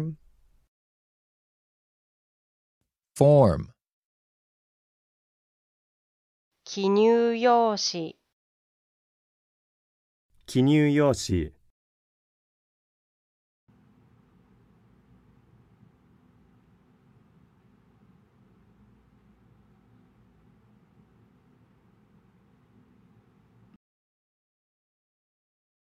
form form 記入用紙記入用紙